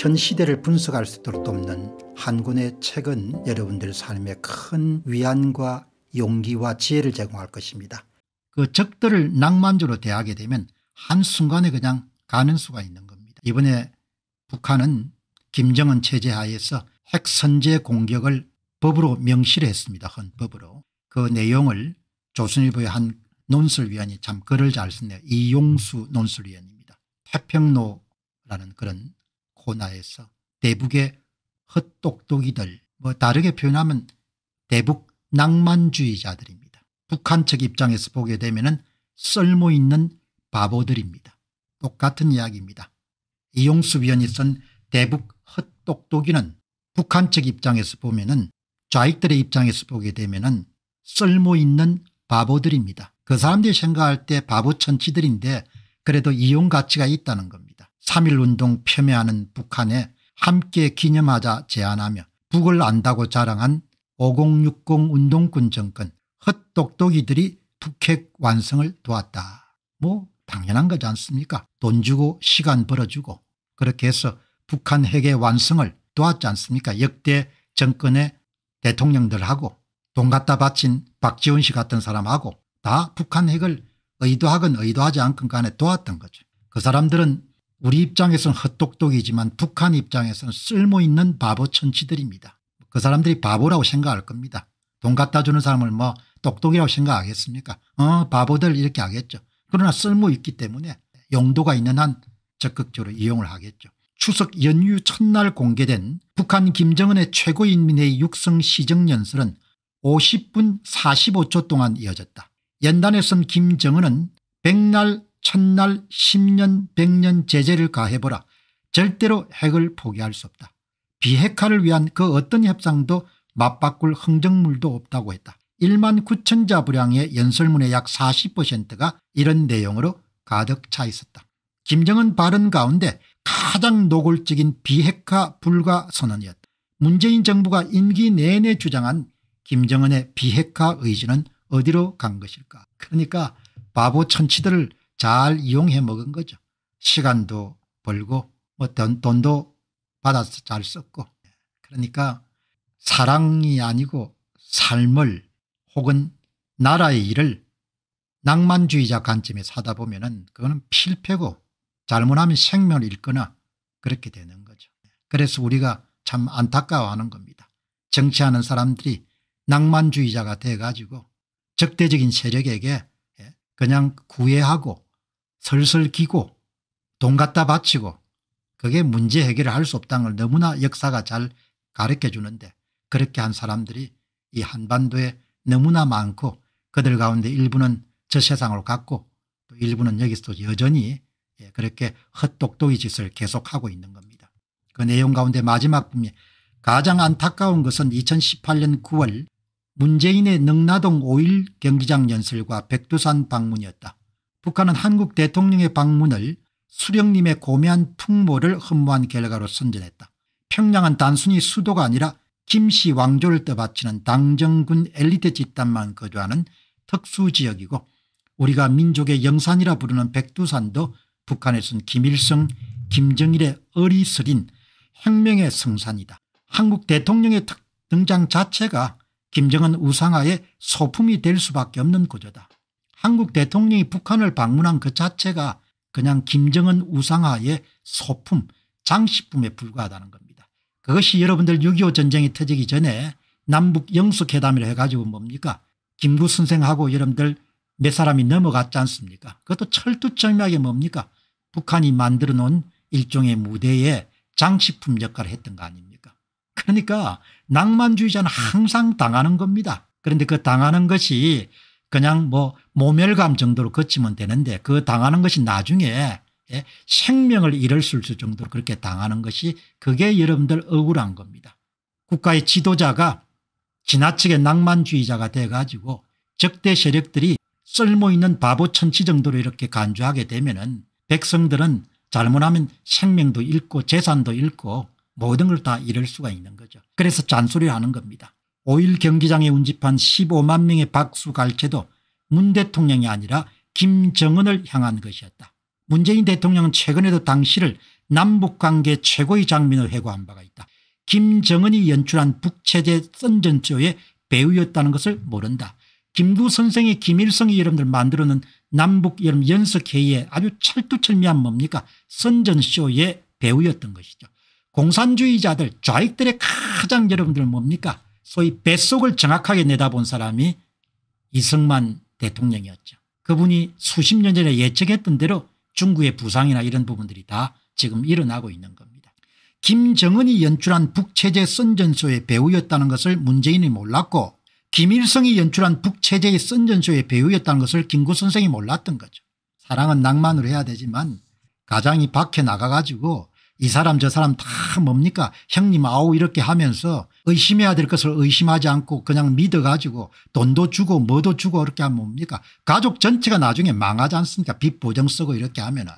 현 시대를 분석할 수 있도록 돕는 한 권의 책은 여러분들 삶에 큰 위안과 용기와 지혜를 제공할 것입니다. 그 적들을 낭만적으로 대하게 되면 한순간에 그냥 가는 수가 있는 겁니다. 이번에 북한은 김정은 체제 하에서 핵선제 공격을 법으로 명시를 했습니다. 헌법으로. 그 내용을 조선일보의 한논술위원이참 글을 잘 쓰네요. 이용수 논술위원입니다 태평로라는 그런 호화에서 대북의 헛똑똑이들 뭐 다르게 표현하면 대북 낭만주의자들입니다. 북한 측 입장에서 보게 되면 쓸모있는 바보들입니다. 똑같은 이야기입니다. 이용수 위원이 쓴 대북 헛똑똑이는 북한 측 입장에서 보면 은 좌익들의 입장에서 보게 되면 은 쓸모있는 바보들입니다. 그 사람들이 생각할 때 바보 천치들인데 그래도 이용 가치가 있다는 겁니다. 3.1운동 폄훼하는 북한에 함께 기념하자 제안하며 북을 안다고 자랑한 5060운동군 정권 헛똑똑이들이 북핵 완성을 도왔다. 뭐 당연한 거지 않습니까 돈 주고 시간 벌어주고 그렇게 해서 북한 핵의 완성을 도왔지 않습니까 역대 정권의 대통령들하고 돈 갖다 바친 박지원 씨 같은 사람하고 다 북한 핵을 의도하건 의도하지 않건 간에 도왔던 거죠. 그 사람들은 우리 입장에서는 헛똑똑이지만 북한 입장에서는 쓸모있는 바보 천치들입니다. 그 사람들이 바보라고 생각할 겁니다. 돈 갖다 주는 사람을 뭐 똑똑이라고 생각하겠습니까 어 바보들 이렇게 하겠죠. 그러나 쓸모있기 때문에 용도가 있는 한 적극적으로 이용을 하겠죠. 추석 연휴 첫날 공개된 북한 김정은의 최고인민회의 육성 시정연설은 50분 45초 동안 이어졌다. 연단에선 김정은은 백날 첫날 10년 100년 제재를 가해보라 절대로 핵을 포기할 수 없다. 비핵화를 위한 그 어떤 협상도 맞바꿀 흥정물도 없다고 했다. 1만 9천 자부량의 연설문의 약 40%가 이런 내용으로 가득 차 있었다. 김정은 발언 가운데 가장 노골적인 비핵화 불가 선언이었다. 문재인 정부가 임기 내내 주장한 김정은의 비핵화 의지는 어디로 간 것일까 그러니까 바보 천치들을 잘 이용해 먹은 거죠. 시간도 벌고 뭐 돈, 도 받아서 잘 썼고 그러니까 사랑이 아니고 삶을 혹은 나라의 일을 낭만주의자 관점에서 하다 보면 은 그거는 필패고 잘못하면 생명을 잃거나 그렇게 되는 거죠. 그래서 우리가 참 안타까워하는 겁니다. 정치하는 사람들이 낭만주의자가 돼가지고 적대적인 세력에게 예, 그냥 구애하고 설설 기고 돈 갖다 바치고 그게 문제 해결을 할 수 없다는 걸 너무나 역사가 잘 가르쳐 주는데 그렇게 한 사람들이 이 한반도에 너무나 많고 그들 가운데 일부는 저 세상을 갔고 또 일부는 여기서 도 여전히 예, 그렇게 헛똑똑이 짓을 계속하고 있는 겁니다. 그 내용 가운데 마지막 부분이 가장 안타까운 것은 2018년 9월 문재인의 능나동 5일 경기장 연설과 백두산 방문이었다. 북한은 한국 대통령의 방문을 수령님의 고매한 풍모를 흠모한 결과로 선전했다. 평양은 단순히 수도가 아니라 김씨 왕조를 떠받치는 당정군 엘리트 집단만 거주하는 특수지역이고 우리가 민족의 영산이라 부르는 백두산도 북한에선 김일성 김정일의 어리스린 혁명의 성산이다. 한국 대통령의 등장 자체가 김정은 우상화의 소품이 될 수밖에 없는 구조다. 한국 대통령이 북한을 방문한 그 자체가 그냥 김정은 우상화의 소품 장식품에 불과하다는 겁니다. 그것이 여러분들 6.25 전쟁이 터지기 전에 남북 영수회담을 해가지고 뭡니까 김구 선생하고 여러분들 몇 사람이 넘어갔지 않습니까 그것도 철두철미하게 뭡니까 북한이 만들어 놓은 일종의 무대에 장식품 역할을 했던 거 아닙니까 그러니까 낭만주의자는 항상 당하는 겁니다. 그런데 그 당하는 것이 그냥 뭐 모멸감 정도로 거치면 되는데 그 당하는 것이 나중에 예, 생명을 잃을 수 있을 정도로 그렇게 당하는 것이 그게 여러분들 억울한 겁니다. 국가의 지도자가 지나치게 낭만주의자가 돼가지고 적대 세력들이 쓸모있는 바보 천치 정도로 이렇게 간주하게 되면은 백성들은 잘못하면 생명도 잃고 재산도 잃고 모든 걸 다 잃을 수가 있는 거죠. 그래서 잔소리를 하는 겁니다. 5일 경기장에 운집한 15만 명의 박수갈채도 문 대통령이 아니라 김정은을 향한 것이었다. 문재인 대통령은 최근에도 당시를 남북관계 최고의 장면으로 회고한 바가 있다. 김정은이 연출한 북체제 선전조의 배우였다는 것을 모른다. 김두 선생의 김일성이 여러분들 만들어낸 남북 여름 연석회의에 아주 철두철미한 뭡니까 선전쇼의 배우였던 것이죠. 공산주의자들 좌익들의 가장 여러분들 뭡니까 소위 뱃속을 정확하게 내다본 사람이 이승만 대통령이었죠. 그분이 수십 년 전에 예측했던 대로 중국의 부상이나 이런 부분들이 다 지금 일어나고 있는 겁니다. 김정은이 연출한 북체제 선전소의 배우였다는 것을 문재인이 몰랐고 김일성이 연출한 북체제의 선전소의 배우였다는 것을 김구 선생이 몰랐던 거죠. 사랑은 낭만으로 해야 되지만 가장이 밖에 나가가지고 이 사람 저 사람 다 뭡니까 형님 아우 이렇게 하면서 의심해야 될 것을 의심하지 않고 그냥 믿어가지고 돈도 주고 뭐도 주고 이렇게 하면 뭡니까 가족 전체가 나중에 망하지 않습니까 빚 보정 쓰고 이렇게 하면 은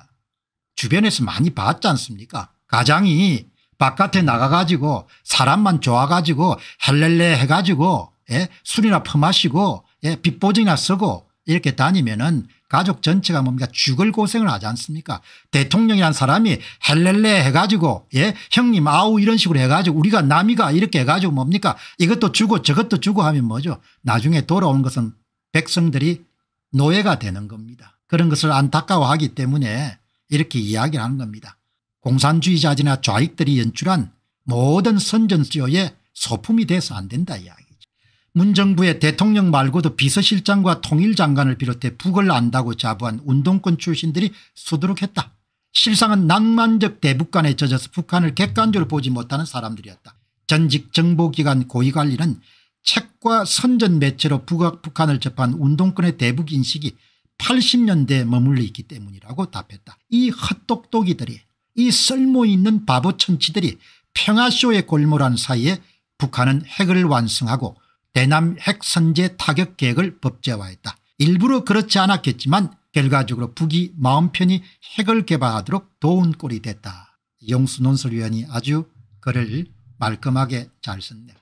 주변에서 많이 봤지 않습니까 가장이 바깥에 나가가지고 사람만 좋아가지고 헬렐레 해가지고 예? 술이나 퍼마시고 예? 빚보증이나 쓰고 이렇게 다니면은 가족 전체가 뭡니까 죽을 고생을 하지 않습니까 대통령이란 사람이 헬렐레 해가지고 예 형님 아우 이런 식으로 해가지고 우리가 남이가 이렇게 해가지고 뭡니까 이것도 주고 저것도 주고 하면 뭐죠 나중에 돌아오는 것은 백성들이 노예가 되는 겁니다. 그런 것을 안타까워하기 때문에 이렇게 이야기를 하는 겁니다. 공산주의자들이나 좌익들이 연출한 모든 선전지의 소품이 돼서 안 된다 이야기. 문정부의 대통령 말고도 비서실장과 통일장관을 비롯해 북을 안다고 자부한 운동권 출신들이 수두룩했다. 실상은 낭만적 대북관에 젖어서 북한을 객관적으로 보지 못하는 사람들이었다. 전직 정보기관 고위관리는 책과 선전 매체로 북, 북한을 접한 운동권의 대북인식이 80년대에 머물러 있기 때문이라고 답했다. 이 헛똑똑이들이 이 쓸모있는 바보 천치들이 평화쇼에 골몰한 사이에 북한은 핵을 완성하고 대남 핵선제 타격 계획을 법제화했다. 일부러 그렇지 않았겠지만 결과적으로 북이 마음 편히 핵을 개발하도록 도운 꼴이 됐다. 이용수 논설위원이 아주 글을 말끔하게 잘 썼네요.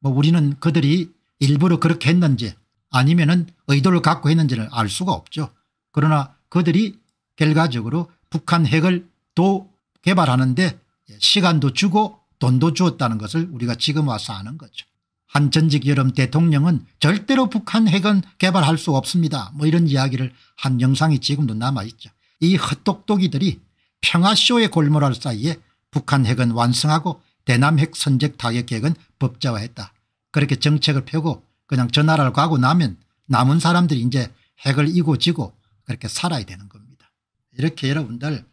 뭐 우리는 그들이 일부러 그렇게 했는지 아니면 은 의도를 갖고 했는지를 알 수가 없죠. 그러나 그들이 결과적으로 북한 핵을 또 개발하는데 시간도 주고 돈도 주었다는 것을 우리가 지금 와서 아는 거죠. 한 전직 여름 대통령은 절대로 북한 핵은 개발할 수 없습니다. 뭐 이런 이야기를 한 영상이 지금도 남아있죠. 이 헛똑똑이들이 평화쇼에 골몰할 사이에 북한 핵은 완성하고 대남 핵 선적 타격 계획은 법제화했다. 그렇게 정책을 펴고 그냥 저 나라를 가고 나면 남은 사람들이 이제 핵을 이고 지고 그렇게 살아야 되는 겁니다. 이렇게 여러분들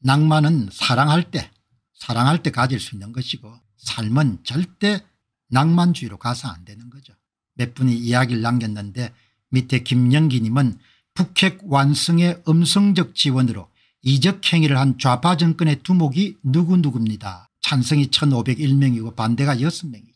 낭만은 사랑할 때 사랑할 때 가질 수 있는 것이고 삶은 절대 낭만주의로 가서 안 되는 거죠. 몇 분이 이야기를 남겼는데 밑에 김영기님은 북핵 완성의 음성적 지원으로 이적행위를 한 좌파 정권의 두목이 누구누구입니다. 찬성이 1501명이고 반대가 6명이죠.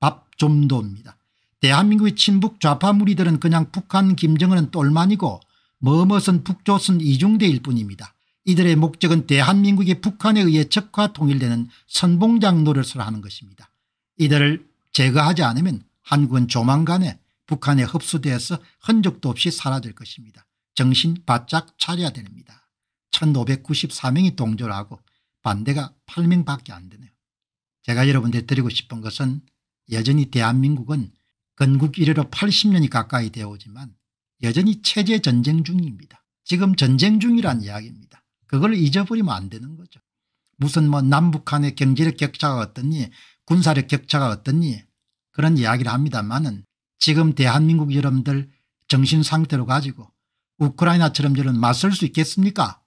밥좀도입니다. 대한민국의 친북 좌파 무리들은 그냥 북한 김정은은 똘만이고 머머선 북조선 이중대일 뿐입니다. 이들의 목적은 대한민국이 북한에 의해 적화 통일되는 선봉장 노릇을 하는 것입니다. 이들을 제거하지 않으면 한국은 조만간에 북한에 흡수되어서 흔적도 없이 사라질 것입니다. 정신 바짝 차려야 됩니다. 1594명이 동조하고 를 반대가 8명밖에 안 되네요. 제가 여러분들 드리고 싶은 것은 여전히 대한민국은 건국 이래로 80년이 가까이 되어오지만 여전히 체제 전쟁 중입니다. 지금 전쟁 중이란 이야기입니다. 그걸 잊어버리면 안 되는 거죠. 무슨 뭐 남북한의 경제력 격차가 어떻니 군사력 격차가 어떻니 그런 이야기를 합니다만은 지금 대한민국 여러분들 정신상태로 가지고 우크라이나처럼 저런 맞설 수 있겠습니까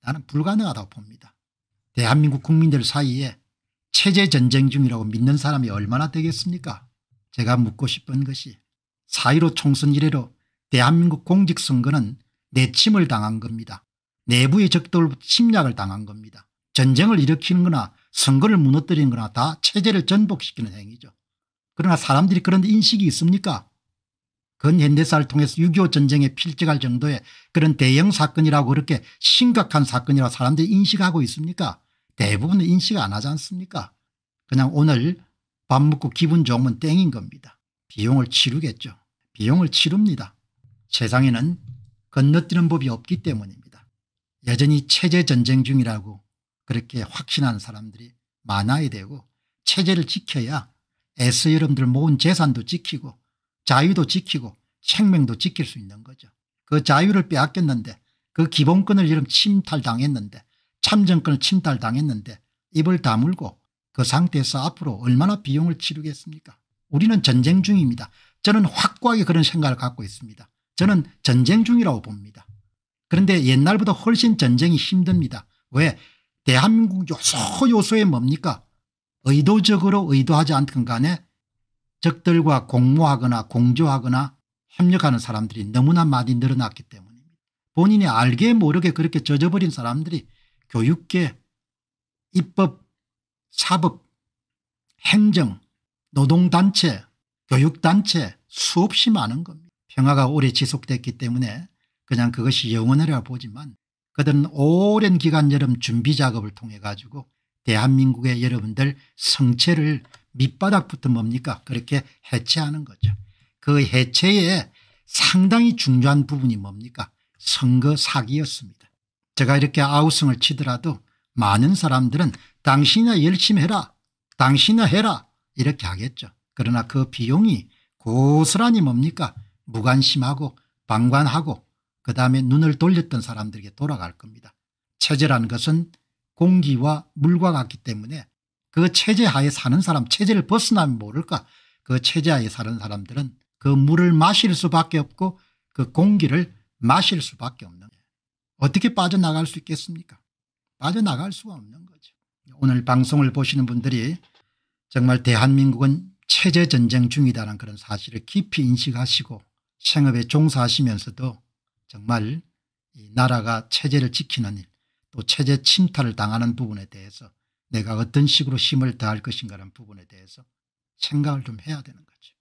나는 불가능하다고 봅니다. 대한민국 국민들 사이에 체제전쟁 중이라고 믿는 사람이 얼마나 되겠습니까 제가 묻고 싶은 것이 사1로 총선 이래로 대한민국 공직선거는 내침을 당한 겁니다. 내부의 적도로부터 침략을 당한 겁니다. 전쟁을 일으키는 거나 선거를 무너뜨리는 거나 다 체제를 전복시키는 행위죠. 그러나 사람들이 그런 인식이 있습니까? 근현대사를 통해서 6.25 전쟁에 필적할 정도의 그런 대형 사건이라고 그렇게 심각한 사건이라고 사람들이 인식하고 있습니까? 대부분은 인식 안 하지 않습니까? 그냥 오늘 밥 먹고 기분 좋으면 땡인 겁니다. 비용을 치르겠죠. 비용을 치릅니다. 세상에는 건너뛰는 법이 없기 때문입니다. 여전히 체제전쟁 중이라고 그렇게 확신한 사람들이 많아야 되고 체제를 지켜야 애써 여러분들 모은 재산도 지키고 자유도 지키고 생명도 지킬 수 있는 거죠. 그 자유를 빼앗겼는데 그 기본권을 이름 침탈당했는데 참정권을 침탈당했는데 입을 다물고 그 상태에서 앞으로 얼마나 비용을 치르겠습니까 우리는 전쟁 중입니다. 저는 확고하게 그런 생각을 갖고 있습니다. 저는 전쟁 중이라고 봅니다. 그런데 옛날보다 훨씬 전쟁이 힘듭니다. 왜 대한민국 요소 요소에 뭡니까 의도적으로 의도하지 않든 간에 적들과 공모하거나 공조하거나 협력하는 사람들이 너무나 많이 늘어났기 때문입니다. 본인이 알게 모르게 그렇게 젖어버린 사람들이 교육계, 입법, 사법, 행정, 노동단체, 교육단체 수없이 많은 겁니다. 평화가 오래 지속됐기 때문에 그냥 그것이 영원이라 보지만 그들은 오랜 기간 여름 준비 작업을 통해 가지고 대한민국의 여러분들 성체를 밑바닥부터 뭡니까 그렇게 해체하는 거죠. 그 해체에 상당히 중요한 부분이 뭡니까 선거 사기였습니다. 제가 이렇게 아우성을 치더라도 많은 사람들은 당신이나 열심히 해라 당신이나 해라 이렇게 하겠죠. 그러나 그 비용이 고스란히 뭡니까 무관심하고 방관하고 그 다음에 눈을 돌렸던 사람들에게 돌아갈 겁니다. 체제란 것은 공기와 물과 같기 때문에 그 체제 하에 사는 사람 체제를 벗어나면 모를까 그 체제 하에 사는 사람들은 그 물을 마실 수밖에 없고 그 공기를 마실 수밖에 없는 어떻게 빠져나갈 수 있겠습니까 빠져나갈 수가 없는 거죠. 오늘 방송을 보시는 분들이 정말 대한민국은 체제전쟁 중이다라는 그런 사실을 깊이 인식하시고 생업에 종사하시면서도 정말 이 나라가 체제를 지키는 일또 체제 침탈을 당하는 부분에 대해서 내가 어떤 식으로 힘을 더할 것인가라는 부분에 대해서 생각을 좀 해야 되는 거죠.